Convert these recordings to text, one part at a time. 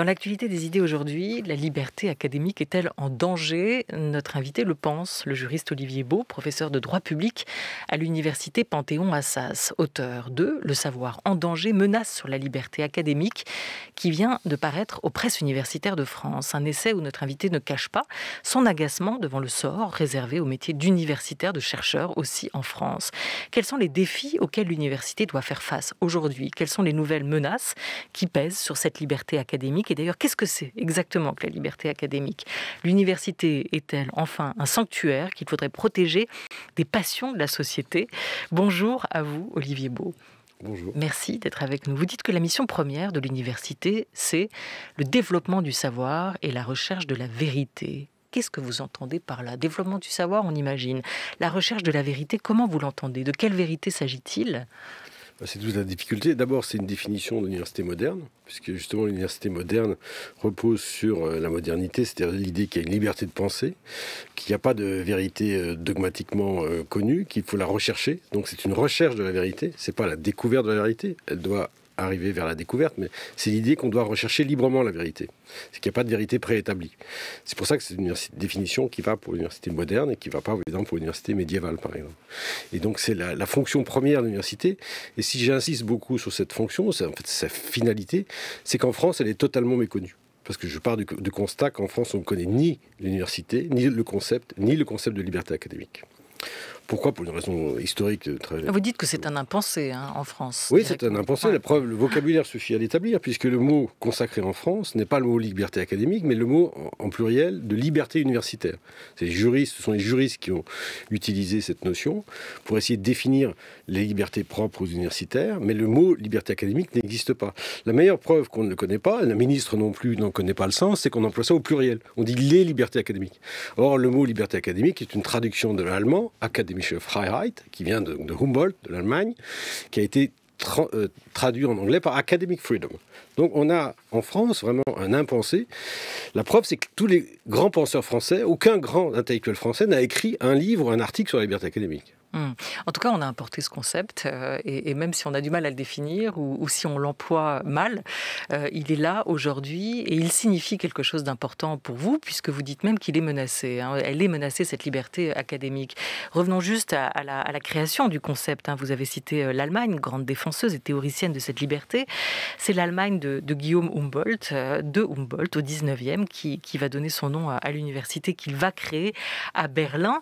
Dans l'actualité des idées aujourd'hui, la liberté académique est-elle en danger Notre invité le pense, le juriste Olivier Beau, professeur de droit public à l'université Panthéon-Assas, auteur de Le savoir en danger, menace sur la liberté académique, qui vient de paraître aux presses universitaires de France. Un essai où notre invité ne cache pas son agacement devant le sort réservé au métier d'universitaire, de chercheur aussi en France. Quels sont les défis auxquels l'université doit faire face aujourd'hui Quelles sont les nouvelles menaces qui pèsent sur cette liberté académique et d'ailleurs, qu'est-ce que c'est exactement que la liberté académique L'université est-elle enfin un sanctuaire qu'il faudrait protéger des passions de la société Bonjour à vous, Olivier Beau. Bonjour. Merci d'être avec nous. Vous dites que la mission première de l'université, c'est le développement du savoir et la recherche de la vérité. Qu'est-ce que vous entendez par là Développement du savoir, on imagine. La recherche de la vérité, comment vous l'entendez De quelle vérité s'agit-il c'est toute la difficulté. D'abord, c'est une définition de l'université moderne, puisque justement l'université moderne repose sur euh, la modernité, c'est-à-dire l'idée qu'il y a une liberté de penser, qu'il n'y a pas de vérité euh, dogmatiquement euh, connue, qu'il faut la rechercher. Donc c'est une recherche de la vérité, c'est pas la découverte de la vérité. Elle doit arriver vers la découverte, mais c'est l'idée qu'on doit rechercher librement la vérité. C'est qu'il n'y a pas de vérité préétablie. C'est pour ça que c'est une définition qui va pour l'université moderne et qui ne va pas, évidemment, pour l'université médiévale, par exemple. Et donc, c'est la, fonction première de l'université. Et si j'insiste beaucoup sur cette fonction, c'est en fait sa finalité, c'est qu'en France, elle est totalement méconnue parce que je pars du, du constat qu'en France, on ne connaît ni l'université, ni le concept, ni le concept de liberté académique. Pourquoi Pour une raison historique euh, très. Vous dites que c'est un impensé hein, en France. Oui, c'est un impensé. La preuve, le vocabulaire suffit à l'établir, puisque le mot consacré en France n'est pas le mot liberté académique, mais le mot en pluriel de liberté universitaire. Les juristes, ce sont les juristes qui ont utilisé cette notion pour essayer de définir les libertés propres aux universitaires, mais le mot liberté académique n'existe pas. La meilleure preuve qu'on ne le connaît pas, la ministre non plus n'en connaît pas le sens, c'est qu'on emploie ça au pluriel. On dit les libertés académiques. Or, le mot liberté académique est une traduction de l'allemand académique Michel Freiheit, qui vient de, Humboldt, de l'Allemagne, qui a été euh, traduit en anglais par Academic Freedom. Donc on a en France vraiment un impensé. La preuve, c'est que tous les grands penseurs français, aucun grand intellectuel français n'a écrit un livre ou un article sur la liberté académique. Mmh. En tout cas, on a importé ce concept, euh, et, même si on a du mal à le définir ou, si on l'emploie mal, euh, il est là aujourd'hui et il signifie quelque chose d'important pour vous, puisque vous dites même qu'il est menacé. Hein. Elle est menacée, cette liberté académique. Revenons juste à, la, création du concept. Hein. Vous avez cité euh, l'Allemagne, grande défenseuse et théoricienne de cette liberté. C'est l'Allemagne de, Guillaume Humboldt, de Humboldt au 19e, qui, va donner son nom à, à l'université qu'il va créer à Berlin.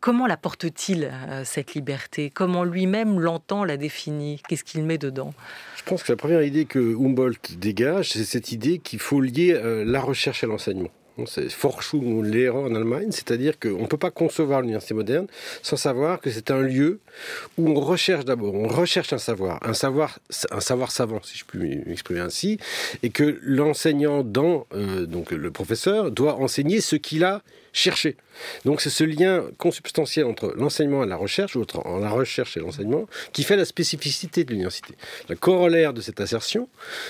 comment la porte-t-il euh, cette liberté Comment lui-même l'entend, la définit Qu'est-ce qu'il met dedans Je pense que la première idée que Humboldt dégage, c'est cette idée qu'il faut lier euh, la recherche à l'enseignement. C'est Forschung ou l'erreur en Allemagne, c'est-à-dire qu'on ne peut pas concevoir l'université moderne sans savoir que c'est un lieu où on recherche d'abord, on recherche un savoir, un savoir, un savoir savant, si je puis m'exprimer ainsi, et que l'enseignant dans, euh, donc le professeur, doit enseigner ce qu'il a chercher. Donc c'est ce lien consubstantiel entre l'enseignement et la recherche, ou entre la recherche et l'enseignement, qui fait la spécificité de l'université. La corollaire de cette assertion,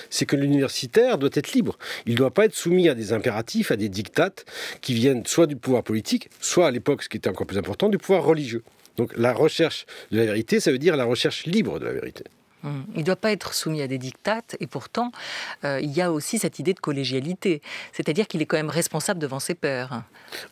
c'est que l'universitaire doit être libre. Il ne doit pas être soumis à des impératifs, à des dictates qui viennent soit du pouvoir politique, soit à l'époque, ce qui était encore plus important, du pouvoir religieux. Donc la recherche de la vérité, ça veut dire la recherche libre de la vérité. Mm. Il ne doit pas être soumis à des dictates et pourtant, euh, il y a aussi cette idée de collégialité, c'est-à-dire qu'il est quand même responsable devant ses pairs.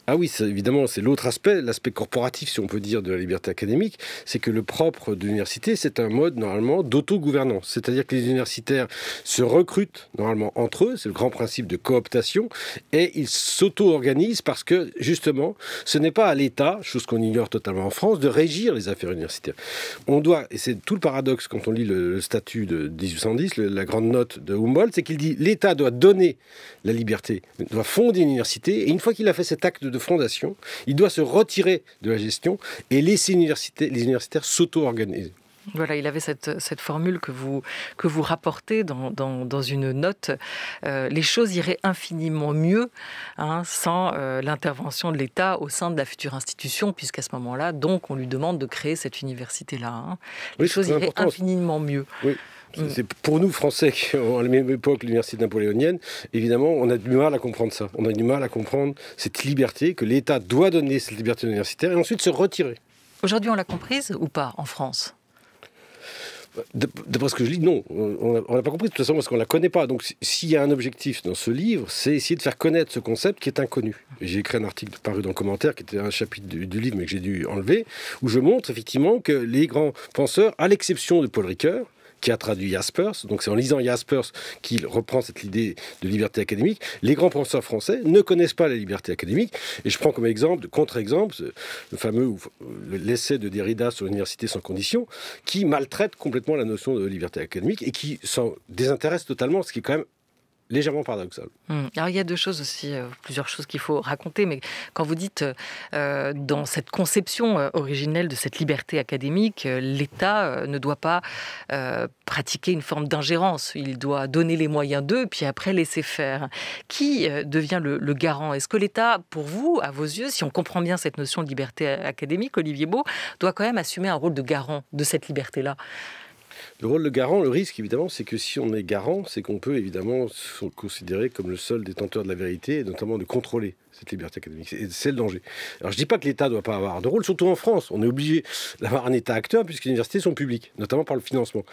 Ah oui, évidemment, c'est l'autre aspect, l'aspect corporatif, si on peut dire, de la liberté académique, c'est que le propre de l'université, c'est un mode normalement d'autogouvernance, c'est-à-dire que les universitaires se recrutent normalement entre eux, c'est le grand principe de cooptation, et ils s'auto-organisent parce que justement, ce n'est pas à l'État, chose qu'on ignore totalement en France, de régir les affaires universitaires. On doit, et c'est tout le paradoxe quand on lit le le statut de 1810, la grande note de Humboldt, c'est qu'il dit l'État doit donner la liberté, doit fonder une université, et une fois qu'il a fait cet acte de fondation, il doit se retirer de la gestion et laisser les universitaires s'auto-organiser. Voilà, il avait cette, formule que vous, que vous rapportez dans, une note. Euh, les choses iraient infiniment mieux hein, sans euh, l'intervention de l'État au sein de la future institution, puisqu'à ce moment-là, donc, on lui demande de créer cette université-là. Hein. Les choses iraient infiniment mieux. Oui. Mm. C'est pour nous, Français, qui à la même époque l'université napoléonienne, évidemment, on a du mal à comprendre ça. On a du mal à comprendre cette liberté, que l'État doit donner cette liberté universitaire et ensuite se retirer. Aujourd'hui, on l'a comprise ou pas en France D'après ce que je lis, non. On n'a pas compris de toute façon parce qu'on ne la connaît pas. Donc s'il y a un objectif dans ce livre, c'est essayer de faire connaître ce concept qui est inconnu. J'ai écrit un article paru dans le commentaire qui était un chapitre du, livre mais que j'ai dû enlever, où je montre effectivement que les grands penseurs, à l'exception de Paul Ricoeur, qui a traduit Jaspers. Donc c'est en lisant Jaspers qu'il reprend cette idée de liberté académique. Les grands penseurs français ne connaissent pas la liberté académique. Et je prends comme exemple, contre-exemple, le fameux euh, l'essai de Derrida sur l'université sans condition, qui maltraite complètement la notion de liberté académique et qui s'en désintéresse totalement, ce qui est quand même légèrement paradoxal. Hmm. Alors il y a deux choses aussi, euh, plusieurs choses qu'il faut raconter, mais quand vous dites euh, dans cette conception euh, originelle de cette liberté académique, l'État ne doit pas pratiquer une forme d'ingérence, il doit donner les moyens d'eux, puis après laisser faire. Qui devient le, le garant Est-ce que l'État, pour vous, à vos yeux, si on comprend bien cette notion de liberté académique, Olivier Beau, doit quand même assumer un rôle de garant de cette liberté-là le rôle de garant, le risque évidemment, c'est que si on est garant, c'est qu'on peut évidemment se considérer comme le seul détenteur de la vérité et notamment de contrôler cette liberté académique. C'est le danger. Alors je dis pas que l'État ne doit pas avoir de rôle, surtout en France. On est obligé d'avoir un État acteur puisque les universités sont publiques, notamment par le financement.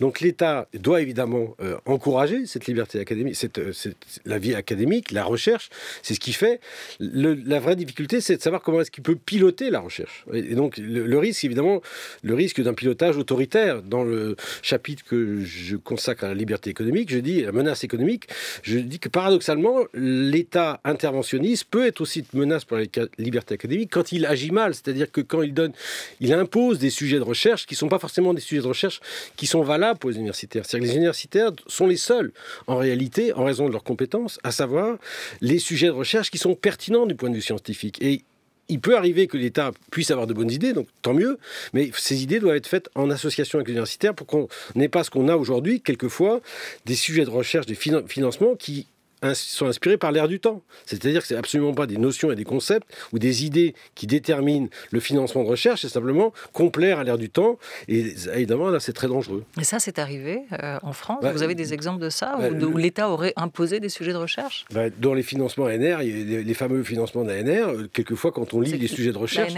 Donc l'État doit évidemment euh, encourager cette liberté académique, euh, cette, la vie académique, la recherche. C'est ce qui fait. la vraie difficulté, c'est de savoir comment est-ce qu'il peut piloter la recherche. Et, donc le, le, risque, évidemment, le risque d'un pilotage autoritaire. Dans le chapitre que je consacre à la liberté économique, je dis la menace économique. Je dis que paradoxalement, l'État interventionniste peut peut être aussi une menace pour la liberté académique quand il agit mal, c'est-à-dire que quand il donne, il impose des sujets de recherche qui ne sont pas forcément des sujets de recherche qui sont valables pour les universitaires. C'est-à-dire que les universitaires sont les seuls, en réalité, en raison de leurs compétences, à savoir les sujets de recherche qui sont pertinents du point de vue scientifique. Et il peut arriver que l'État puisse avoir de bonnes idées, donc tant mieux, mais ces idées doivent être faites en association avec les universitaires pour qu'on n'ait pas ce qu'on a aujourd'hui, quelquefois, des sujets de recherche, des financements qui sont inspirés par l'ère du temps. C'est-à-dire que ce absolument pas des notions et des concepts ou des idées qui déterminent le financement de recherche, c'est simplement complaire à l'ère du temps. Et évidemment, là, c'est très dangereux. Et ça, c'est arrivé euh, en France bah, Vous avez des exemples de ça bah, Où, l'État aurait imposé des sujets de recherche bah, Dans les financements ANR, les, fameux financements d'ANR, euh, quelquefois, quand on lit les sujets de recherche,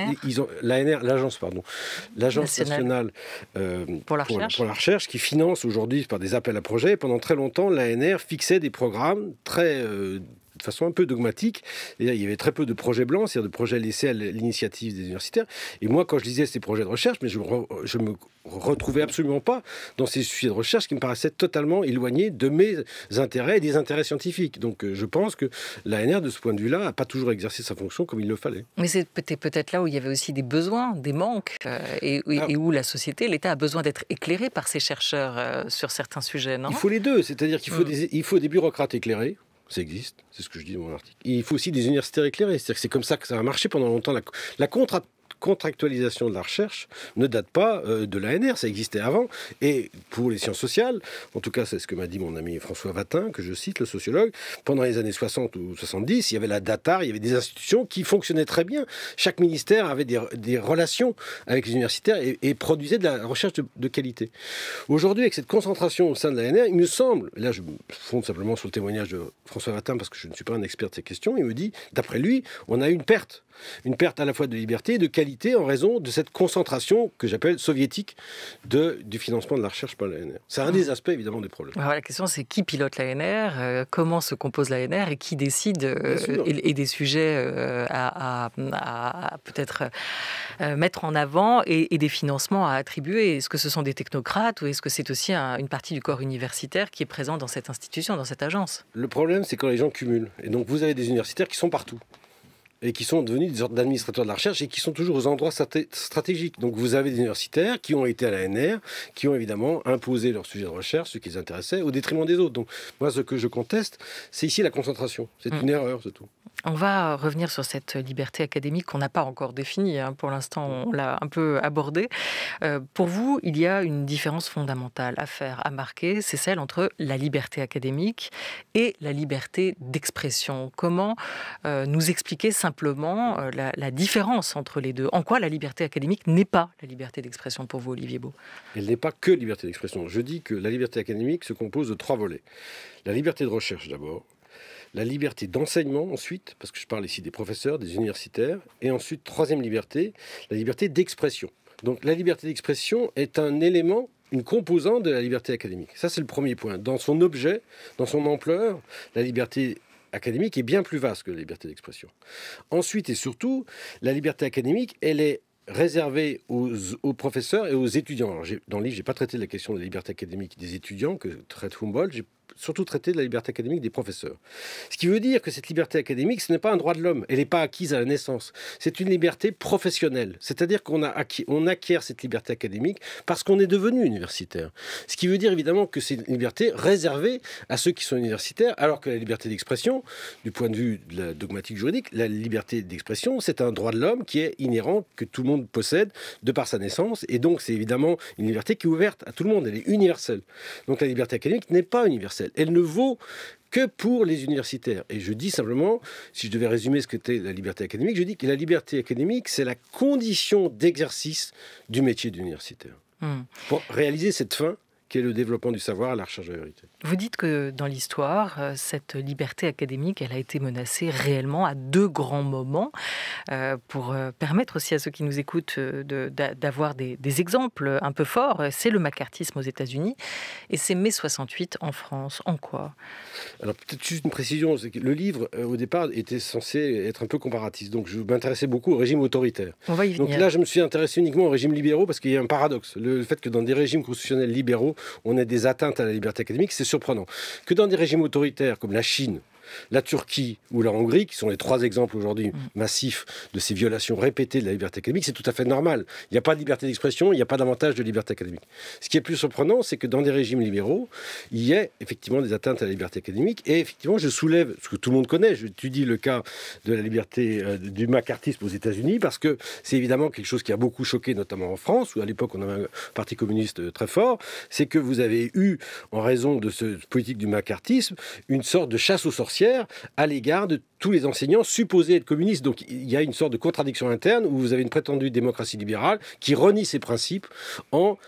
l'ANR, l'agence, pardon, l'agence nationale, euh, pour, la pour la recherche, qui finance aujourd'hui par des appels à projets. Pendant très longtemps, l'ANR fixait des programmes très euh, de façon un peu dogmatique. Il y avait très peu de projets blancs, c'est-à-dire de projets laissés à l'initiative des universitaires. Et moi, quand je lisais ces projets de recherche, mais je, me retrouvais absolument pas dans ces sujets de recherche qui me paraissaient totalement éloignés de mes intérêts et des intérêts scientifiques. Donc euh, je pense que l'ANR, de ce point de vue-là, n'a pas toujours exercé sa fonction comme il le fallait. Mais c'est peut-être là où il y avait aussi des besoins, des manques, euh, ah. et, où la société, l'État a besoin d'être éclairé par ses chercheurs euh, sur certains sujets, non Il faut les deux, c'est-à-dire qu'il faut, mm. faut des bureaucrates éclairés, ça existe, c'est ce que je dis dans mon article. il faut aussi des universitaires éclairés. C'est comme ça que ça a marché pendant longtemps. La, la contre contractualisation de la recherche ne date pas euh, de l'ANR, ça existait avant. Et pour les sciences sociales, en tout cas c'est ce que m'a dit mon ami François Vatin, que je cite, le sociologue, pendant les années 60 ou 70, il y avait la data, il y avait des institutions qui fonctionnaient très bien. Chaque ministère avait des, relations avec les universitaires et, produisait de la recherche de, qualité. Aujourd'hui, avec cette concentration au sein de l'ANR, il me semble, là je me fonde simplement sur le témoignage de François Vatin parce que je ne suis pas un expert de ces questions, il me dit, d'après lui, on a eu une perte. Une perte à la fois de liberté et de qualité en raison de cette concentration que j'appelle soviétique du financement de la recherche par l'ANR. C'est un ah. des aspects évidemment des problèmes. la question c'est qui pilote l'ANR, N.R. Euh, comment se compose l'ANR et qui décide euh, et, des sujets euh, à, peut-être mettre en avant et, des financements à attribuer. Est-ce que ce sont des technocrates ou est-ce que c'est aussi une partie du corps universitaire qui est présent dans cette institution, dans cette agence Le problème c'est quand les gens cumulent. Et donc vous avez des universitaires qui sont partout et qui sont devenus des ordres d'administrateurs de la recherche et qui sont toujours aux endroits stratégiques. Donc vous avez des universitaires qui ont été à l'ANR, qui ont évidemment imposé leur sujet de recherche, ce qui les intéressait, au détriment des autres. Donc moi, ce que je conteste, c'est ici la concentration. C'est mm. une erreur, c'est tout. On va euh, revenir sur cette liberté académique qu'on n'a pas encore définie. Hein. Pour l'instant, on l'a un peu abordée. Euh, pour vous, il y a une différence fondamentale à faire, à marquer, c'est celle entre la liberté académique et la liberté d'expression. Comment euh, nous expliquer ça simplement mm. euh, la, la, différence entre les deux. En quoi la liberté académique n'est pas la liberté d'expression pour vous, Olivier Beau Elle n'est pas que liberté d'expression. Je dis que la liberté académique se compose de trois volets. La liberté de recherche d'abord, la liberté d'enseignement ensuite, parce que je parle ici des professeurs, des universitaires, et ensuite, troisième liberté, la liberté d'expression. Donc la liberté d'expression est un élément une composante de la liberté académique. Ça, c'est le premier point. Dans son objet, dans son ampleur, la liberté académique est bien plus vaste que la liberté d'expression. Ensuite et surtout, la liberté académique, elle est réservée aux, professeurs et aux étudiants. dans le livre, j'ai pas traité la question de la liberté académique des étudiants que traite Humboldt. J'ai surtout traité de la liberté académique des professeurs. Ce qui veut dire que cette liberté académique, ce n'est pas un droit de l'homme. Elle n'est pas acquise à la naissance. C'est une liberté professionnelle. C'est-à-dire qu'on a on acquiert cette liberté académique parce qu'on est devenu universitaire. Ce qui veut dire évidemment que c'est une liberté réservée à ceux qui sont universitaires, alors que la liberté d'expression, du point de vue de la dogmatique juridique, la liberté d'expression, c'est un droit de l'homme qui est inhérent, que tout le monde possède de par sa naissance. Et donc, c'est évidemment une liberté qui est ouverte à tout le monde. Elle est universelle. Donc, la liberté académique n'est pas universelle. Elle ne vaut que pour les universitaires. Et je dis simplement, si je devais résumer ce que qu'était la liberté académique, je dis que la liberté académique, c'est la condition d'exercice du métier d'universitaire. Hmm. Pour réaliser cette fin, qui est le développement du savoir à la recherche de la vérité. Vous dites que dans l'histoire, euh, cette liberté académique, elle a été menacée réellement à deux grands moments, euh, pour euh, permettre aussi à ceux qui nous écoutent d'avoir des, exemples un peu forts. C'est le macartisme aux États-Unis et c'est mai 68 en France. En quoi Alors peut-être juste une précision, c'est que le livre, au départ, était censé être un peu comparatiste. Donc je m'intéressais beaucoup au régime autoritaire. Donc là, je me suis intéressé uniquement aux régimes libéraux parce qu'il y a un paradoxe. Le fait que dans des régimes constitutionnels libéraux, on a des atteintes à la liberté académique, c'est surprenant. Que dans des régimes autoritaires comme la Chine, la Turquie ou la Hongrie, qui sont les trois exemples aujourd'hui mm. massifs de ces violations répétées de la liberté académique, c'est tout à fait normal. Il n'y a pas de liberté d'expression, il n'y a pas davantage de liberté académique. Ce qui est plus surprenant, c'est que dans des régimes libéraux, il y a effectivement des atteintes à la liberté académique. Et effectivement, je soulève ce que tout le monde connaît, j'étudie le cas de la liberté euh, du macartisme aux États-Unis, parce que c'est évidemment quelque chose qui a beaucoup choqué, notamment en France, où à l'époque on avait un parti communiste euh, très fort, c'est que vous avez eu, en raison de cette politique du macartisme, une sorte de chasse aux sorciers à l'égard de tous les enseignants supposés être communistes. Donc il y a une sorte de contradiction interne où vous avez une prétendue démocratie libérale qui renie ses principes en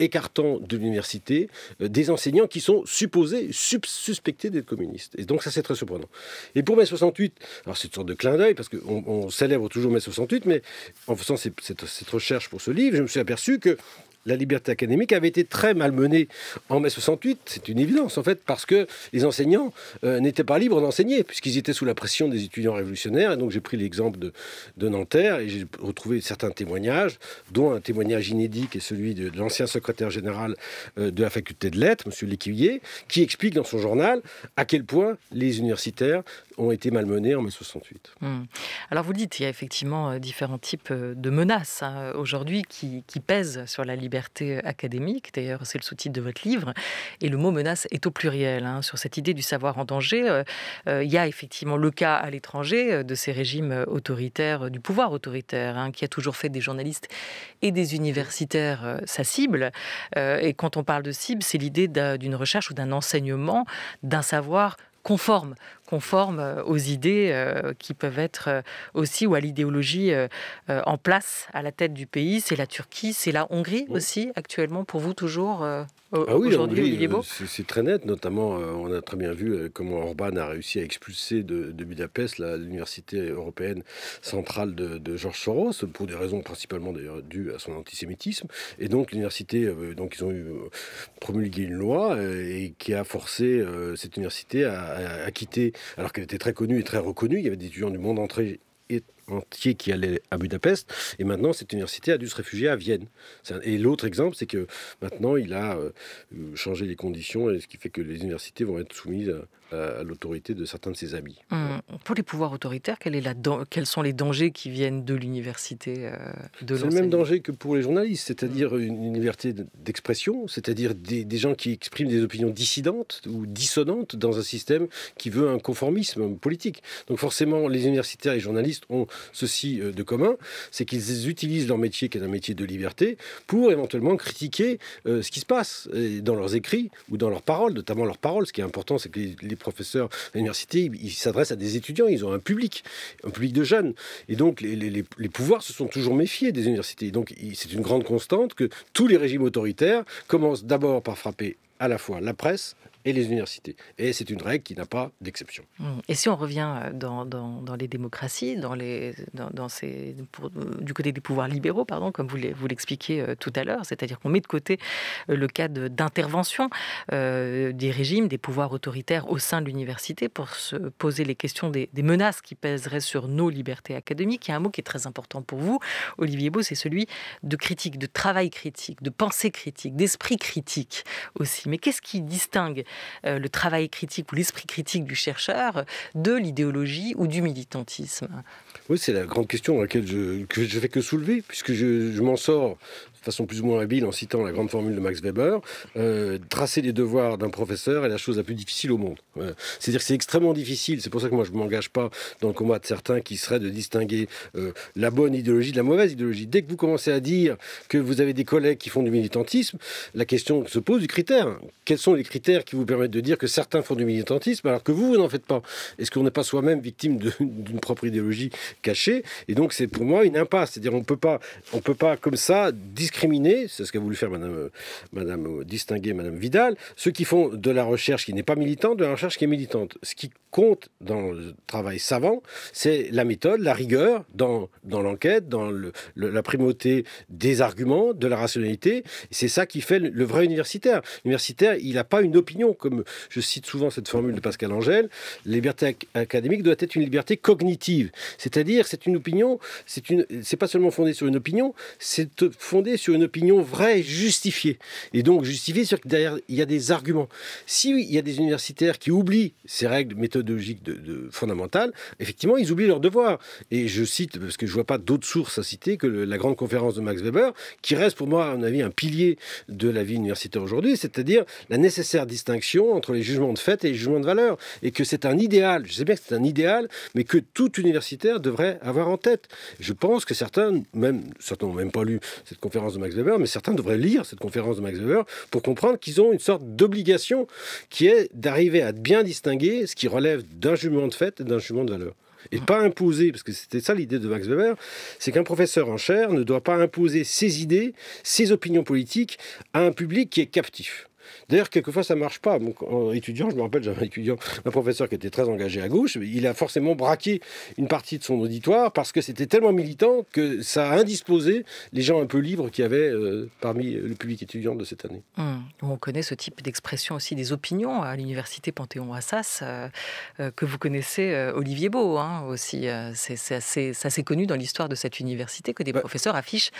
écartant de l'université euh, des enseignants qui sont supposés, suspectés d'être communistes. Et donc ça, c'est très surprenant. Et pour mai 68, alors c'est une sorte de clin d'œil, parce qu'on on célèbre toujours mai 68, mais en faisant cette recherche pour ce livre, je me suis aperçu que la liberté académique avait été très mal menée en mai 68. C'est une évidence, en fait, parce que les enseignants euh, n'étaient pas libres d'enseigner, puisqu'ils étaient sous la pression des étudiants révolutionnaires. Et donc, j'ai pris l'exemple de, de, Nanterre et j'ai retrouvé certains témoignages, dont un témoignage inédit qui est celui de, l'ancien secrétaire général euh, de la faculté de lettres, monsieur Lécuyer, qui explique dans son journal à quel point les universitaires ont été malmenés en 1968. 68. Hmm. Alors vous dites, il y a effectivement euh, différents types euh, de menaces hein, aujourd'hui qui, pèsent sur la liberté euh, académique. D'ailleurs, c'est le sous-titre de votre livre. Et le mot menace est au pluriel. Hein. sur cette idée du savoir en danger, il y a effectivement le cas à l'étranger de ces régimes autoritaires, du pouvoir autoritaire, hein, qui a toujours fait des journalistes et des universitaires sa cible. et quand on parle de cible, c'est l'idée d'une recherche ou d'un enseignement d'un savoir conforme, conforme euh, aux idées euh, qui peuvent être euh, aussi ou à l'idéologie en place à la tête du pays. C'est la Turquie, c'est la Hongrie aussi actuellement pour vous toujours. Ah oui, c'est très net, notamment on a très bien vu comment Orban a réussi à expulser de, Budapest l'université européenne centrale de, Georges Soros, pour des raisons principalement d'ailleurs dues à son antisémitisme. Et donc l'université, donc ils ont promulgué une loi et qui a forcé cette université à quitter alors qu'elle était très connue et très reconnue. Il y avait des étudiants du monde entier qui allaient à Budapest. Et maintenant, cette université a dû se réfugier à Vienne. Et l'autre exemple, c'est que maintenant, il a euh, changé les conditions, et ce qui fait que les universités vont être soumises à... Euh, à l'autorité de certains de ses amis. Mmh. Pour les pouvoirs autoritaires, est la quels sont les dangers qui viennent de l'université euh, de C'est le même danger que pour les journalistes, c'est-à-dire mmh. une liberté d'expression, c'est-à-dire des, gens qui expriment des opinions dissidentes ou dissonantes dans un système qui veut un conformisme politique. Donc forcément, les universitaires et les journalistes ont ceci euh, de commun, c'est qu'ils utilisent leur métier, qui est un métier de liberté, pour éventuellement critiquer ce qui se passe dans leurs écrits ou dans leurs paroles, notamment leurs paroles. Ce qui est important, c'est que les les professeurs à l'université, ils s'adressent à des étudiants, ils ont un public, un public de jeunes. Et donc les, les pouvoirs se sont toujours méfiés des universités. Donc c'est une grande constante que tous les régimes autoritaires commencent d'abord par frapper à la fois la presse et les universités. Et c'est une règle qui n'a pas d'exception. Mmh. Et si on revient euh, dans, les démocraties, dans les, dans, ces, euh, du côté des pouvoirs libéraux, pardon, comme vous l'expliquiez euh, tout à l'heure, c'est-à-dire qu'on met de côté le cas d'intervention des régimes, des pouvoirs autoritaires au sein de l'université pour se poser les questions des, des, menaces qui pèseraient sur nos libertés académiques. Il y a un mot qui est très important pour vous, Olivier Beau, c'est celui de critique, de travail critique, de pensée critique, d'esprit critique aussi. Mais qu'est-ce qui distingue euh, le travail critique ou l'esprit critique du chercheur de l'idéologie ou du militantisme. Oui, c'est la grande question à laquelle je, que fais que soulever, puisque je m'en sors façon plus ou moins habile en citant la grande formule de Max Weber, euh, tracer les devoirs d'un professeur est la chose la plus difficile au monde. Euh, c'est-à-dire que c'est extrêmement difficile. C'est pour ça que moi je ne m'engage pas dans le combat de certains qui seraient de distinguer euh, la bonne idéologie de la mauvaise idéologie. Dès que vous commencez à dire que vous avez des collègues qui font du militantisme, la question se pose du critère. Quels sont les critères qui vous permettent de dire que certains font du militantisme alors que vous, vous n'en faites pas Est-ce qu'on n'est pas soi-même victime d'une propre idéologie cachée Et donc c'est pour moi une impasse. C'est-à-dire on peut pas, on peut pas comme ça discuter c'est ce qu'a voulu faire Madame, euh, Madame euh, distinguée Madame Vidal, ceux qui font de la recherche qui n'est pas militante, de la recherche qui est militante. Ce qui compte dans le travail savant, c'est la méthode, la rigueur dans, dans l'enquête, dans la primauté des arguments, de la rationalité. C'est ça qui fait le, vrai universitaire. L'universitaire, il n'a pas une opinion, comme je cite souvent cette formule de Pascal Angèle, liberté académique doit être une liberté cognitive. C'est-à-dire, c'est une opinion, c'est une, c'est pas seulement fondé sur une opinion, c'est fondé sur une opinion vraie, justifiée. Et donc justifiée, sur que derrière, il y a des arguments. Si il y a des universitaires qui oublient ces règles méthodologiques de, de fondamentales, effectivement, ils oublient leur devoir. Et je cite, parce que je ne vois pas d'autres sources à citer que la grande conférence de Max Weber, qui reste pour moi, à mon avis, un pilier de la vie universitaire aujourd'hui, c'est-à-dire la nécessaire distinction entre les jugements de fait et les jugements de valeur. Et que c'est un idéal, je sais bien que c'est un idéal, mais que tout universitaire devrait avoir en tête. Je pense que certains, même, certains n'ont même pas lu cette conférence de Max Weber, mais certains devraient lire cette conférence de Max Weber pour comprendre qu'ils ont une sorte d'obligation qui est d'arriver à bien distinguer ce qui relève d'un jugement de fait et d'un jugement de valeur et mm. pas imposer, parce que c'était ça l'idée de Max Weber, c'est qu'un professeur en chair ne doit pas imposer ses idées, ses opinions politiques à un public qui est captif. D'ailleurs, quelquefois, ça marche pas. en étudiant, je me rappelle, j'avais un étudiant, un professeur qui était très engagé à gauche, il a forcément braqué une partie de son auditoire parce que c'était tellement militant que ça a indisposé les gens un peu libres qui avaient euh, parmi euh, le public étudiant de cette année. Mmh. On connaît ce type d'expression aussi des opinions à l'université Panthéon-Assas, euh, que vous connaissez Olivier Beau hein, aussi. c'est assez, connu dans l'histoire de cette université que des bah professeurs affichent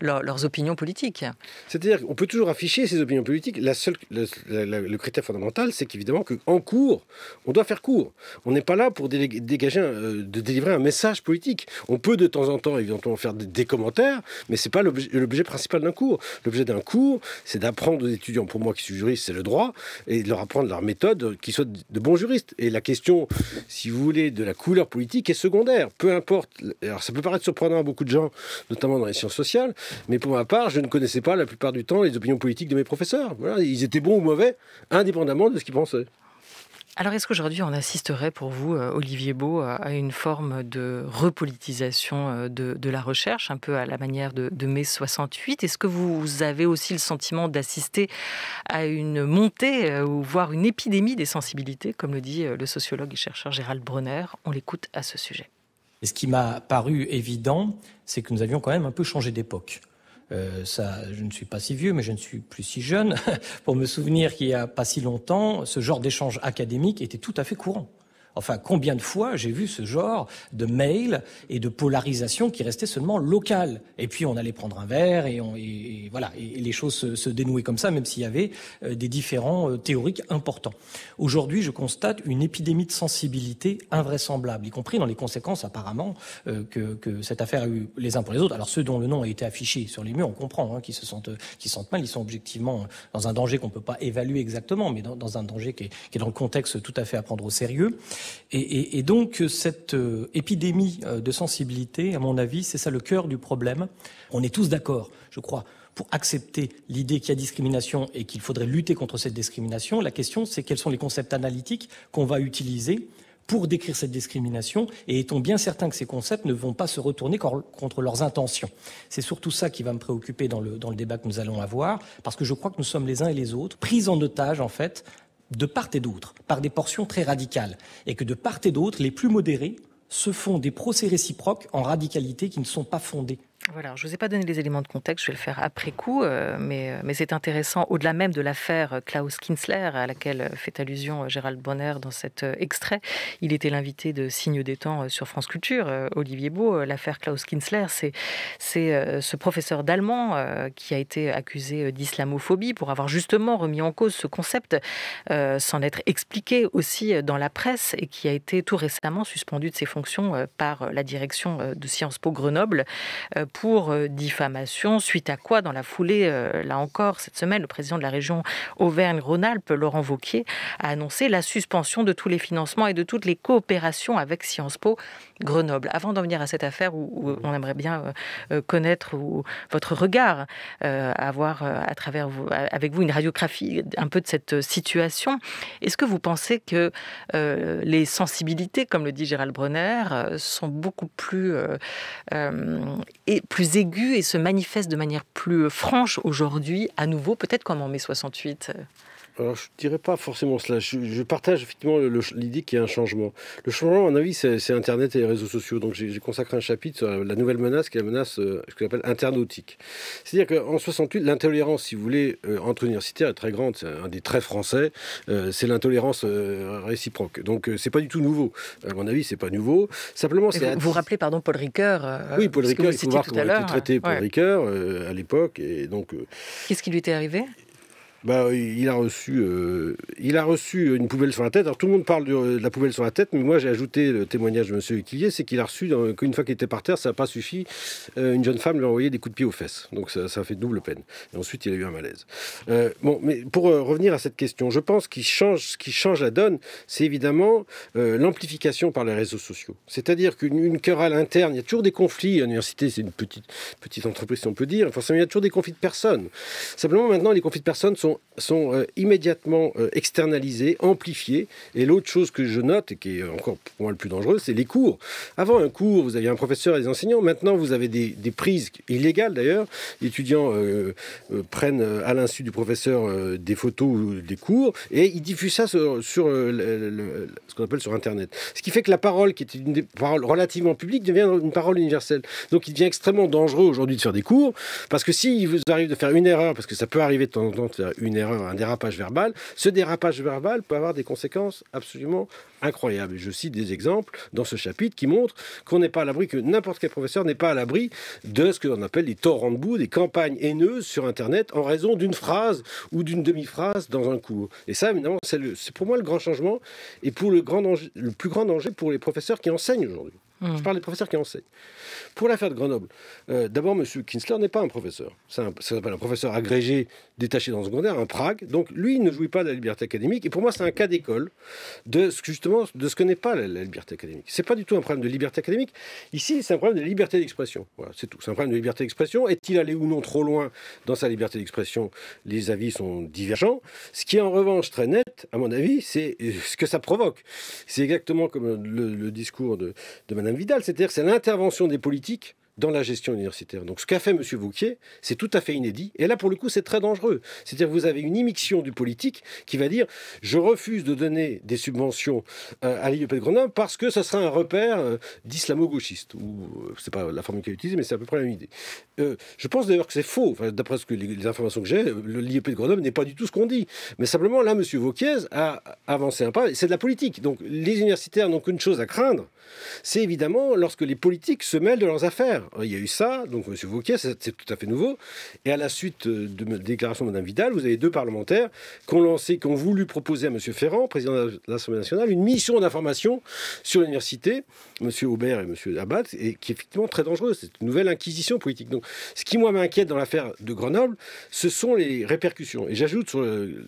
leurs opinions politiques. C'est-à-dire qu'on peut toujours afficher ses opinions politiques. La le, critère fondamental, c'est qu'évidemment qu'en cours, on doit faire cours. On n'est pas là pour dégager, euh, de délivrer un message politique. On peut de temps en temps, évidemment, faire des, commentaires, mais c'est pas l'objet principal d'un cours. L'objet d'un cours, c'est d'apprendre aux étudiants, pour moi qui suis juriste, c'est le droit, et de leur apprendre leur méthode, euh, qu'ils soient de bons juristes. Et la question, si vous voulez, de la couleur politique est secondaire. Peu importe. Alors ça peut paraître surprenant à beaucoup de gens, notamment dans les sciences sociales, mais pour ma part, je ne connaissais pas la plupart du temps les opinions politiques de mes professeurs. Voilà, ils ils étaient bons ou mauvais, indépendamment de ce qu'ils pensaient. Alors est-ce qu'aujourd'hui on assisterait pour vous, euh, Olivier Beau, à une forme de repolitisation euh, de, la recherche, un peu à la manière de, mai 68 Est-ce que vous avez aussi le sentiment d'assister à une montée euh, ou voire une épidémie des sensibilités, comme le dit le sociologue et chercheur Gérald Bronner On l'écoute à ce sujet. Et ce qui m'a paru évident, c'est que nous avions quand même un peu changé d'époque. Euh, ça, je ne suis pas si vieux, mais je ne suis plus si jeune, pour me souvenir qu'il n'y a pas si longtemps, ce genre d'échange académique était tout à fait courant. Enfin, combien de fois j'ai vu ce genre de mail et de polarisation qui restait seulement locale. Et puis on allait prendre un verre et, on, et, voilà, et, les choses se, dénouaient comme ça, même s'il y avait euh, des différents euh, théoriques importants. Aujourd'hui, je constate une épidémie de sensibilité invraisemblable, y compris dans les conséquences apparemment euh, que, que, cette affaire a eu les uns pour les autres. Alors ceux dont le nom a été affiché sur les murs, on comprend, hein, qui se sentent, qui sentent mal, ils sont objectivement dans un danger qu'on peut pas évaluer exactement, mais dans, dans un danger qui qui est dans le contexte tout à fait à prendre au sérieux. Et, donc euh, cette euh, épidémie euh, de sensibilité, à mon avis, c'est ça le cœur du problème. On est tous d'accord, je crois, pour accepter l'idée qu'il y a discrimination et qu'il faudrait lutter contre cette discrimination. La question, c'est quels sont les concepts analytiques qu'on va utiliser pour décrire cette discrimination et est-on bien certain que ces concepts ne vont pas se retourner contre leurs intentions C'est surtout ça qui va me préoccuper dans le, dans le débat que nous allons avoir, parce que je crois que nous sommes les uns et les autres pris en otage, en fait, de part et d'autre, par des portions très radicales, et que de part et d'autre, les plus modérés se font des procès réciproques en radicalité qui ne sont pas fondés. Voilà, je ne vous ai pas donné les éléments de contexte, je vais le faire après coup, euh, mais, euh, mais c'est intéressant, au-delà même de l'affaire euh, Klaus Kinsler, à laquelle fait allusion Gérald Bonner dans cet extrait. Il était l'invité de Signe des Temps sur France Culture, Olivier Beau. L'affaire Klaus Kinsler, c'est ce professeur d'allemand qui a été accusé d'islamophobie pour avoir justement remis en cause ce concept, sans être expliqué aussi dans la presse et qui a été tout récemment suspendu de ses fonctions par la direction de Sciences Po Grenoble pour euh, diffamation, suite à quoi, dans la foulée, euh, là encore, cette semaine, le président de la région Auvergne-Rhône-Alpes, Laurent Vauquier, a annoncé la suspension de tous les financements et de toutes les coopérations avec Sciences Po Grenoble. Avant d'en venir à cette affaire où, on aimerait bien euh, connaître votre regard, avoir à travers vous, avec vous une radiographie un peu de cette situation, est-ce que vous pensez que les sensibilités, comme le dit Gérald Bronner, sont beaucoup plus plus aiguë et se manifeste de manière plus euh, franche aujourd'hui, à nouveau, peut-être comme en mai 68 alors je dirais pas forcément cela. Je, partage effectivement l'idée qu'il y a un changement. Le changement, à mon avis, c'est Internet et les réseaux sociaux. Donc j'ai consacré un chapitre sur la, nouvelle menace, qui est la menace, euh, ce que j'appelle, internautique. C'est-à-dire qu'en 68, l'intolérance, si vous voulez, euh, entre universitaires est très grande. C'est un des traits français. Euh, c'est l'intolérance réciproque. Donc c'est pas du tout nouveau. À mon avis, c'est pas nouveau. Simplement, c'est. Vous, vous rappelez, pardon, Paul Ricoeur. oui, Paul Ricoeur, il faut voir comment a été traité hein. Paul Ricoeur à l'époque. Et donc. Qu'est-ce qui lui était arrivé bah, il a reçu, euh, il a reçu une poubelle sur la tête. Alors tout le monde parle de, la poubelle sur la tête, mais moi j'ai ajouté le témoignage de Monsieur Utillier, c'est qu'il a reçu qu'une fois qu'il était par terre, ça n'a pas suffi. Euh, une jeune femme lui a envoyé des coups de pied aux fesses, donc ça, fait double peine. Et ensuite il a eu un malaise. Euh, bon, mais pour revenir à cette question, je pense qu'il change, ce qui change la donne, c'est évidemment l'amplification par les réseaux sociaux. C'est-à-dire qu'une querelle interne, il y a toujours des conflits. L'université c'est une petite petite entreprise, si on peut dire. Forcément, il y a toujours des conflits de personnes. Simplement maintenant, les conflits de personnes sont sont, euh, immédiatement euh, externalisés, amplifiés. Et l'autre chose que je note, et qui est encore pour moi le plus dangereux, c'est les cours. Avant un cours, vous aviez un professeur et des enseignants. Maintenant, vous avez des, prises illégales d'ailleurs. Les étudiants euh, prennent à l'insu du professeur des photos des cours et ils diffusent ça sur, ce qu'on appelle sur Internet. Ce qui fait que la parole, qui était une parole relativement publique, devient une parole universelle. Donc il devient extrêmement dangereux aujourd'hui de faire des cours parce que s'il vous arrive de faire une erreur, parce que ça peut arriver de temps en temps une erreur, un dérapage verbal, ce dérapage verbal peut avoir des conséquences absolument incroyable. Je cite des exemples dans ce chapitre qui montrent qu'on n'est pas à l'abri, que n'importe quel professeur n'est pas à l'abri de ce que l'on appelle les torrents de boue, des campagnes haineuses sur Internet en raison d'une phrase ou d'une demi-phrase dans un cours. Et ça, évidemment, c'est pour moi le grand changement et pour le, grand danger, le plus grand danger pour les professeurs qui enseignent aujourd'hui. Hmm. Je parle des professeurs qui enseignent. Pour l'affaire de Grenoble, euh, d'abord, M. Kinsler n'est pas un professeur. C'est un, un professeur agrégé détaché dans le secondaire, un Prague. Donc, lui, il ne jouit pas de la liberté académique. Et pour moi, c'est un cas d'école de ce que, justement de ce que n'est pas la, liberté académique. C'est pas du tout un problème de liberté académique. Ici, c'est un problème de liberté d'expression. c'est tout. C'est un problème de liberté d'expression. Est-il allé ou non trop loin dans sa liberté d'expression Les avis sont divergents. Ce qui est en revanche très net, à mon avis, c'est euh, ce que ça provoque. C'est exactement comme le, discours de, de Madame Vidal, c'est-à-dire c'est l'intervention des politiques dans la gestion universitaire. Donc ce qu'a fait M. Vauquier, c'est tout à fait inédit. Et là, pour le coup, c'est très dangereux. C'est-à-dire que vous avez une immixtion du politique qui va dire je refuse de donner des subventions euh, à l'IEP de Grenoble parce que ce sera un repère euh, d'islamo-gauchiste. Ou euh, c'est pas la formule qu'il a utilisée, mais c'est à peu près la même idée. je pense d'ailleurs que c'est faux. D'après ce que les, informations que j'ai, l'IEP de Grenoble n'est pas du tout ce qu'on dit. Mais simplement, là, M. Vauquier a avancé un pas. C'est de la politique. Donc les universitaires n'ont qu'une chose à craindre, c'est évidemment lorsque les politiques se mêlent de leurs affaires. Il y a eu ça, donc M. Vauquier, c'est tout à fait nouveau. Et à la suite euh, de la déclaration de Mme Vidal, vous avez deux parlementaires qui ont lancé, qui ont voulu proposer à M. Ferrand, président de l'Assemblée nationale, une mission d'information sur l'université, M. Aubert et M. Abad, et qui est effectivement très dangereuse. C'est une nouvelle inquisition politique. Donc, ce qui, moi, m'inquiète dans l'affaire de Grenoble, ce sont les répercussions. Et j'ajoute sur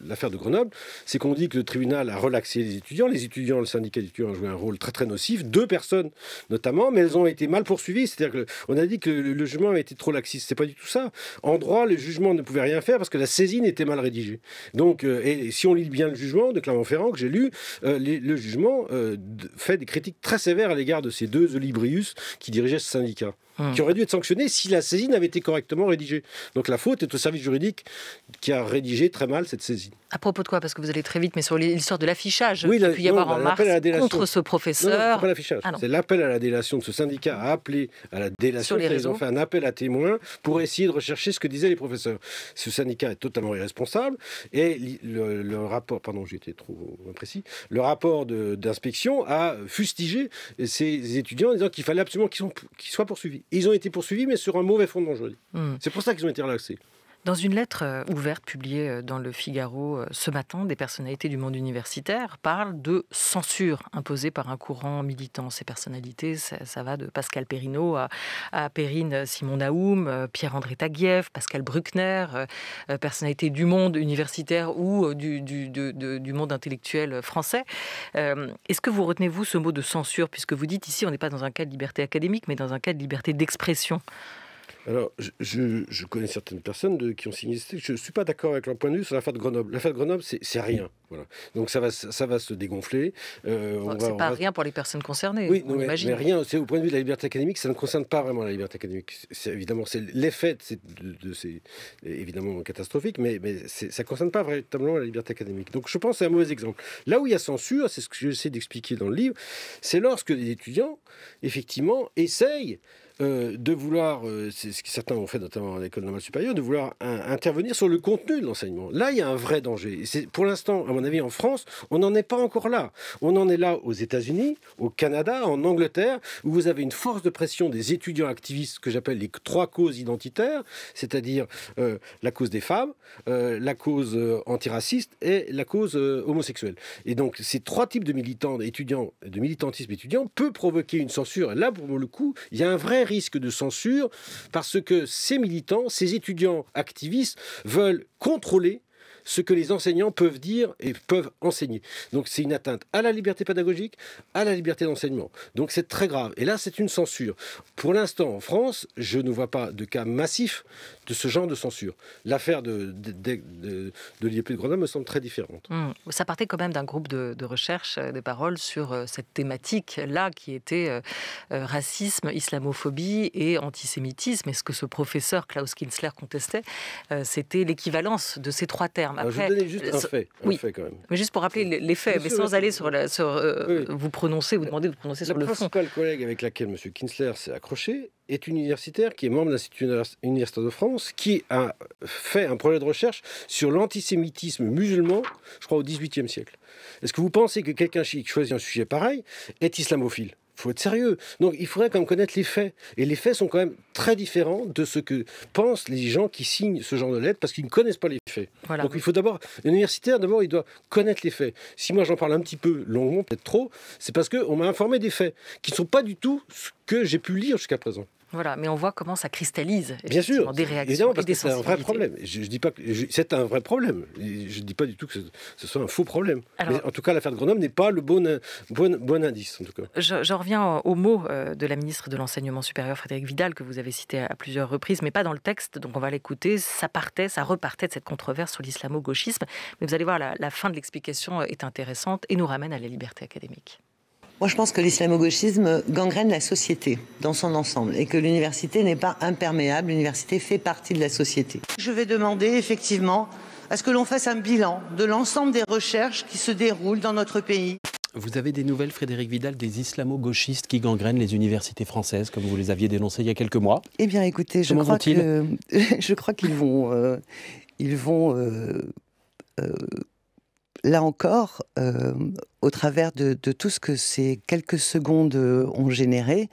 l'affaire de Grenoble, c'est qu'on dit que le tribunal a relaxé les étudiants. Les étudiants, le syndicat d'étudiants a joué un rôle très, très nocif personnes notamment, mais elles ont été mal poursuivies. C'est-à-dire qu'on a dit que le, jugement avait été trop laxiste. C'est pas du tout ça. En droit, le jugement ne pouvait rien faire parce que la saisine était mal rédigée. Donc, euh, et si on lit bien le jugement de Clermont-Ferrand que j'ai lu, euh, le jugement euh, fait des critiques très sévères à l'égard de ces deux librius qui dirigeaient ce syndicat. Mmh. qui aurait dû être sanctionné si la saisine avait été correctement rédigée. Donc la faute est au service juridique qui a rédigé très mal cette saisine. À propos de quoi Parce que vous allez très vite, mais sur l'histoire de l'affichage oui, a y avoir bah, en mars contre ce professeur. Ah non, c'est l'appel à la délation de ce syndicat a appelé à la délation. Les ils ont fait un appel à témoins pour essayer de rechercher ce que disaient les professeurs. Ce syndicat est totalement irresponsable et le, rapport, pardon, j'étais trop imprécis, le rapport d'inspection a fustigé ces étudiants en disant qu'il fallait absolument qu'ils soient poursuivis. Ils ont été poursuivis, mais sur un mauvais fond de hmm. C'est pour ça qu'ils ont été relaxés. Dans une lettre euh, ouverte publiée euh, dans le Figaro euh, ce matin, des personnalités du monde universitaire parlent de censure imposée par un courant militant. Ces personnalités, ça, va de Pascal Perrineau à, Perrine Simon-Naoum, Pierre-André Taguieff, Pascal Bruckner, personnalités du monde universitaire ou du, du monde intellectuel français. Est-ce que vous retenez, vous, ce mot de censure, puisque vous dites ici, on n'est pas dans un cas de liberté académique, mais dans un cas de liberté d'expression alors, je, connais certaines personnes qui ont signé Je ne suis pas d'accord avec leur point de vue sur l'affaire de Grenoble. L'affaire de Grenoble, c'est rien. Voilà. Donc, ça va, ça va se dégonfler. Euh, c'est pas rien pour les personnes concernées. Oui, mais, rien. C'est au point de vue de la liberté académique, ça ne concerne pas vraiment la liberté académique. Évidemment, c'est l'effet de, ces évidemment catastrophique, mais, ça ne concerne pas véritablement la liberté académique. Donc, je pense que c'est un mauvais exemple. Là où il y a censure, c'est ce que j'essaie d'expliquer dans le livre, c'est lorsque des étudiants, effectivement, essayent euh, de vouloir, euh, c'est ce que certains ont fait notamment à l'école normale supérieure, de vouloir intervenir sur le contenu de l'enseignement. Là, il y a un vrai danger. c'est pour l'instant, à mon avis, en France, on n'en est pas encore là. On en est là aux États-Unis, au Canada, en Angleterre, où vous avez une force de pression des étudiants activistes que j'appelle les trois causes identitaires, c'est-à-dire euh, la cause des femmes, la cause antiraciste et la cause homosexuelle. Et donc, ces trois types de militants, étudiants, de militantisme étudiant, peut provoquer une censure. là, pour le coup, il y a un vrai risque de censure parce que ces militants, ces étudiants activistes veulent contrôler ce que les enseignants peuvent dire et peuvent enseigner. Donc c'est une atteinte à la liberté pédagogique, à la liberté d'enseignement. Donc c'est très grave. Et là, c'est une censure. Pour l'instant, en France, je ne vois pas de cas massif de ce genre de censure. L'affaire de, de, de, de l'IEP de Grenoble me semble très différente. Mmh. Ça partait quand même d'un groupe de, de recherche euh, des paroles sur euh, cette thématique-là qui était euh, racisme, islamophobie et antisémitisme. Et ce que ce professeur Klaus Kinsler contestait, c'était l'équivalence de ces trois termes bah, je vous donne juste un fait, un oui, fait quand même. mais juste pour rappeler les faits, mais, sans aller sur, euh, vous prononcer, vous demander de prononcer sur le fond. La collègue avec laquelle M. Kinsler s'est accroché est universitaire qui est membre de l'Institut universitaire de France, qui a fait un projet de recherche sur l'antisémitisme musulman, je crois au XVIIIe siècle. Est-ce que vous pensez que quelqu'un qui choisit un sujet pareil est islamophile faut être sérieux. Donc il faudrait quand même connaître les faits. Et les faits sont quand même très différents de ce que pensent les gens qui signent ce genre de lettres parce qu'ils ne connaissent pas les faits. Donc il faut d'abord, l'universitaire, d'abord, il doit connaître les faits. Si moi j'en parle un petit peu longuement, peut-être trop, c'est parce qu'on m'a informé des faits qui ne sont pas du tout ce que j'ai pu lire jusqu'à présent. Voilà, mais on voit comment ça cristallise Bien sûr, des réactions et C'est un vrai problème. Je, dis pas que c'est un vrai problème. Je ne dis pas du tout que ce, soit un faux problème. en tout cas, l'affaire de Grenoble n'est pas le bon, bon, indice. En tout cas. Je, reviens aux mots euh, de la ministre de l'Enseignement supérieur, Frédéric Vidal, que vous avez cité à plusieurs reprises, mais pas dans le texte, donc on va l'écouter. Ça partait, ça repartait de cette controverse sur l'islamo-gauchisme. Mais vous allez voir, la fin de l'explication est intéressante et nous ramène à la liberté académique. Moi, je pense que l'islamo-gauchisme gangrène la société dans son ensemble et que l'université n'est pas imperméable. L'université fait partie de la société. Je vais demander effectivement à ce que l'on fasse un bilan de l'ensemble des recherches qui se déroulent dans notre pays. Vous avez des nouvelles, Frédéric Vidal, des islamo-gauchistes qui gangrènent les universités françaises, comme vous les aviez dénoncées il y a quelques mois Eh bien, écoutez, je crois, que, je crois, qu'ils vont, euh, ils vont euh, euh, là encore, euh, au travers de, tout ce que ces quelques secondes euh, ont généré,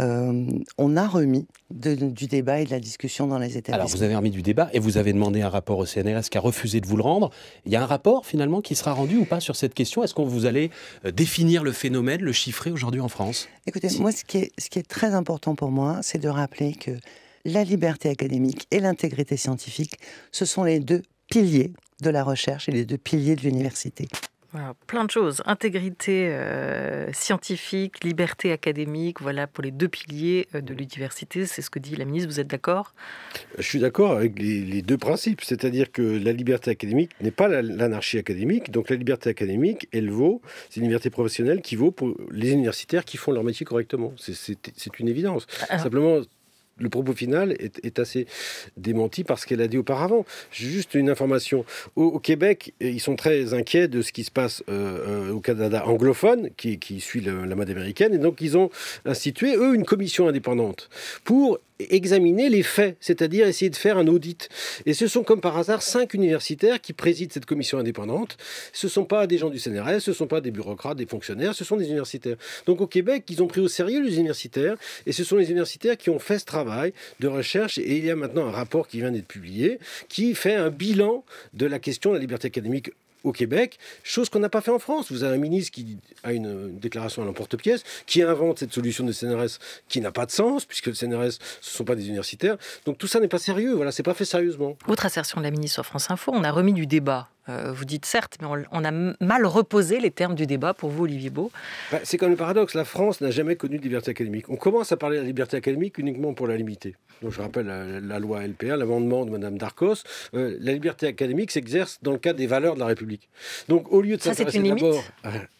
euh, on a remis du débat et de la discussion dans les établissements. Alors vous avez remis du débat et vous avez demandé un rapport au CNRS qui a refusé de vous le rendre. Il y a un rapport finalement qui sera rendu ou pas sur cette question Est-ce qu'on vous allez définir le phénomène, le chiffrer aujourd'hui en France Écoutez, moi ce qui est très important pour moi, c'est de rappeler que la liberté académique et l'intégrité scientifique, ce sont les deux piliers de la recherche et les deux piliers de l'université. plein de choses, intégrité euh, scientifique, liberté académique, voilà pour les deux piliers euh, de l'université, c'est ce que dit la ministre, vous êtes d'accord Je suis d'accord avec les, deux principes, c'est-à-dire que la liberté académique n'est pas l'anarchie académique, donc la liberté académique, elle vaut, c'est une liberté professionnelle qui vaut pour les universitaires qui font leur métier correctement, c'est une évidence. Ah. Simplement, le propos final est, assez démenti par ce qu'elle a dit auparavant. Juste une information. Au, Québec, ils sont très inquiets de ce qui se passe euh, euh, au Canada anglophone, qui, suit la mode américaine, et donc ils ont institué, eux, une commission indépendante pour examiner les faits, c'est-à-dire essayer de faire un audit. Et ce sont comme par hasard cinq universitaires qui président cette commission indépendante. Ce ne sont pas des gens du CNRS, ce ne sont pas des bureaucrates, des fonctionnaires, ce sont des universitaires. Donc au Québec, ils ont pris au sérieux les universitaires et ce sont les universitaires qui ont fait ce travail de recherche. Et il y a maintenant un rapport qui vient d'être publié qui fait un bilan de la question de la liberté académique au Québec, chose qu'on n'a pas fait en France. Vous avez un ministre qui a une déclaration à l'emporte-pièce, qui invente cette solution de CNRS qui n'a pas de sens, puisque le CNRS, ce sont pas des universitaires. Donc tout ça n'est pas sérieux, voilà, c'est pas fait sérieusement. Autre assertion de la ministre sur France Info, on a remis du débat euh, vous dites certes, mais on, a mal reposé les termes du débat pour vous, Olivier Beau. Bah, c'est quand même le paradoxe. La France n'a jamais connu de liberté académique. On commence à parler de la liberté académique uniquement pour la limiter. Donc je rappelle la, loi LPA, l'amendement de Madame Darcos. Euh, la liberté académique s'exerce dans le cadre des valeurs de la République. Donc au lieu de ça, c'est une limite.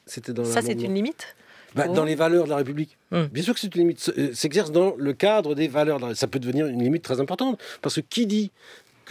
c'était dans ça, c'est une limite. Bah, dans les valeurs de la République. Hum. Bien sûr que c'est une limite. Euh, s'exerce dans le cadre des valeurs. Ça peut devenir une limite très importante. Parce que qui dit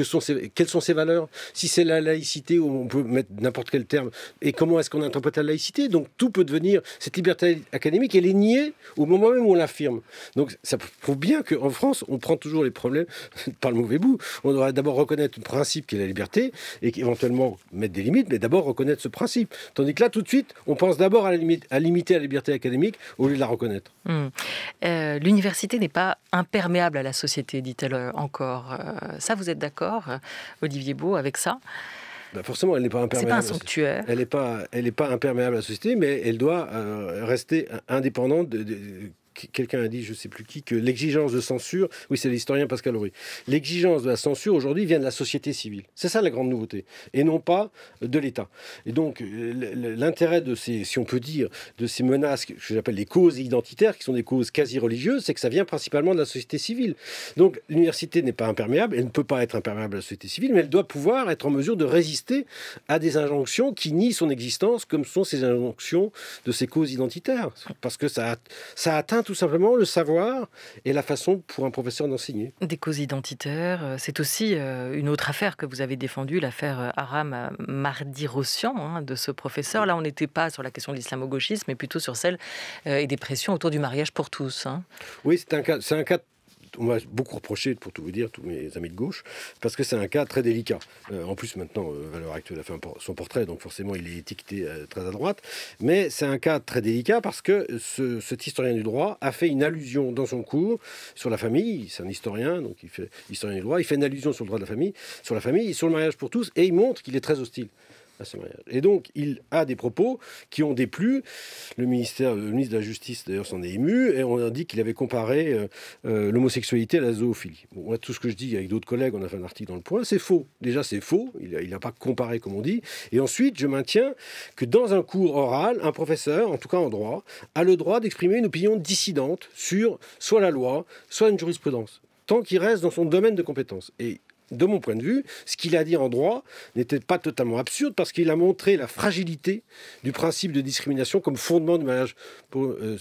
sont quelles sont ses valeurs Si c'est la laïcité, on peut mettre n'importe quel terme, et comment est-ce qu'on interprète la laïcité Donc tout peut devenir, cette liberté académique, elle est niée au moment même où on l'affirme. Donc ça prouve bien qu'en France, on prend toujours les problèmes par le mauvais bout. On doit d'abord reconnaître le principe qui est la liberté, et éventuellement mettre des limites, mais d'abord reconnaître ce principe. Tandis que là, tout de suite, on pense d'abord à, à, limiter la liberté académique au lieu de la reconnaître. Hmm. Euh, l'université n'est pas imperméable à la société, dit-elle encore. Euh, ça, vous êtes d'accord Hein, Olivier Beau, avec ça. Bah, forcément, elle n'est pas imperméable. C'est un sanctuaire. Elle n'est pas, elle pas imperméable à la société, mais elle doit euh, rester indépendante de, quelqu'un a dit, je ne sais plus qui, que l'exigence de censure, oui, c'est l'historien Pascal Ory. l'exigence de la censure aujourd'hui vient de la société civile. C'est ça la grande nouveauté, et non pas de l'État. Et donc, euh, l'intérêt de ces, si on peut dire, de ces menaces que j'appelle les causes identitaires, qui sont des causes quasi religieuses, c'est que ça vient principalement de la société civile. Donc, l'université n'est pas imperméable, elle ne peut pas être imperméable à la société civile, mais elle doit pouvoir être en mesure de résister à des injonctions qui nient son existence, comme sont ces injonctions de ces causes identitaires, parce que ça, ça atteint tout simplement le savoir et la façon pour un professeur d'enseigner. Des causes identitaires, euh, c'est aussi euh, une autre affaire que vous avez défendue, l'affaire euh, Aram Mardi-Rossian hein, de ce professeur. Là, on n'était pas sur la question de l'islamo-gauchisme, mais plutôt sur celle et des pressions autour du mariage pour tous. Hein. Oui, c'est un cas, c'est un cas on m'a beaucoup reproché, pour tout vous dire, tous mes amis de gauche, parce que c'est un cas très délicat. Euh, en plus, maintenant, euh, Valeur Actuelle a fait son portrait, donc forcément, il est étiqueté euh, très à droite. Mais c'est un cas très délicat parce que cet historien du droit a fait une allusion dans son cours sur la famille. C'est un historien, donc il fait historien du droit. Il fait une allusion sur le droit de la famille, sur la famille, sur le mariage pour tous, et il montre qu'il est très hostile. Et donc, il a des propos qui ont déplu. Le, ministère, ministre de la Justice, d'ailleurs, s'en est ému, et on a dit qu'il avait comparé euh, euh, l'homosexualité à la zoophilie. moi, tout ce que je dis avec d'autres collègues, on a fait un article dans le point, c'est faux. Déjà, c'est faux, il n'a pas comparé, comme on dit. Et ensuite, je maintiens que dans un cours oral, un professeur, en tout cas en droit, a le droit d'exprimer une opinion dissidente sur soit la loi, soit une jurisprudence tant qu'il reste dans son domaine de compétence. Et de mon point de vue, ce qu'il a dit en droit n'était pas totalement absurde parce qu'il a montré la fragilité du principe de discrimination comme fondement du mariage pour, euh,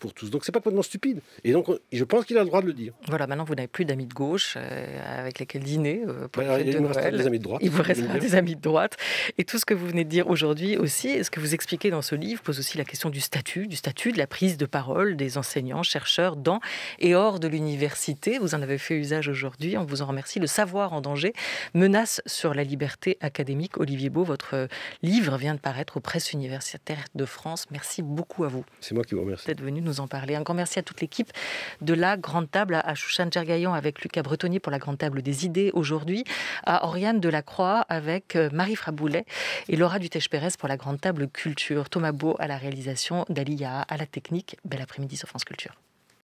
pour tous. Donc c'est pas complètement stupide. Et donc je pense qu'il a le droit de le dire. Voilà, maintenant vous n'avez plus d'amis de gauche euh, avec lesquels dîner euh, bah, de amis Il vous reste des amis de droite. Et tout ce que vous venez de dire aujourd'hui aussi, ce que vous expliquez dans ce livre pose aussi la question du statut, du statut de la prise de parole des enseignants, chercheurs dans et hors de l'université. Vous en avez fait usage aujourd'hui. On vous en remercie. Le savoir en danger, menace sur la liberté académique. Olivier Beau, votre euh, livre vient de paraître aux presses universitaires de France. Merci beaucoup à vous. C'est moi qui vous remercie. D'être venu nous en parler. Un grand merci à toute l'équipe de la Grande Table, à Chouchane Gergaillon avec Lucas Bretonnier pour la Grande Table des idées aujourd'hui, à Oriane Delacroix avec euh, Marie Fraboulet et Laura Dutèche-Pérez pour la Grande Table culture. Thomas Beau à la réalisation, Dalia à la technique. Bel après-midi sur France Culture.